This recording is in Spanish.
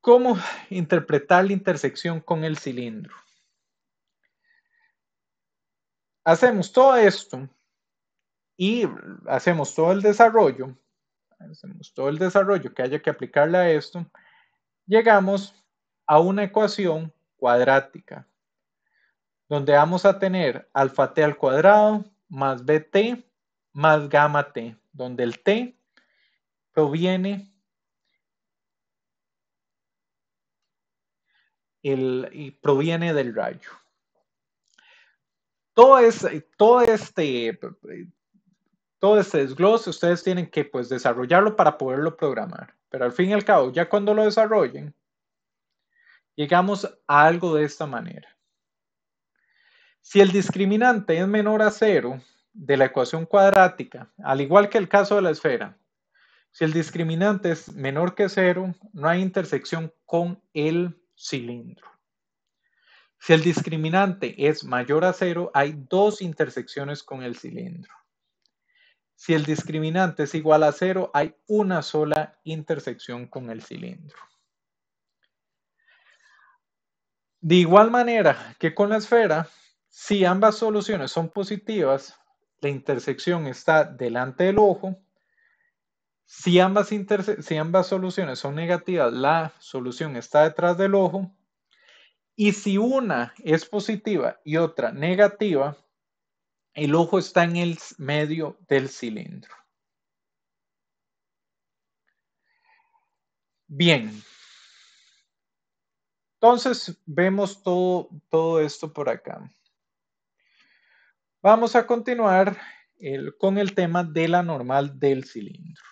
¿Cómo interpretar la intersección con el cilindro? Hacemos todo esto y hacemos todo el desarrollo, hacemos todo el desarrollo que haya que aplicarle a esto, llegamos a una ecuación cuadrática, donde vamos a tener alfa t al cuadrado más bt más gamma t, donde el t proviene y proviene del rayo. Todo, todo, este, todo este desglose ustedes tienen que pues, desarrollarlo para poderlo programar. Pero al fin y al cabo, ya cuando lo desarrollen, llegamos a algo de esta manera. Si el discriminante es menor a cero de la ecuación cuadrática, al igual que el caso de la esfera, si el discriminante es menor que cero, no hay intersección con el cilindro. Si el discriminante es mayor a cero, hay dos intersecciones con el cilindro. Si el discriminante es igual a cero, hay una sola intersección con el cilindro. De igual manera que con la esfera, si ambas soluciones son positivas, la intersección está delante del ojo si ambas, soluciones son negativas, la solución está detrás del ojo. Y si una es positiva y otra negativa, el ojo está en el medio del cilindro. Bien. Entonces vemos todo, todo esto por acá. Vamos a continuar con el tema de la normal del cilindro.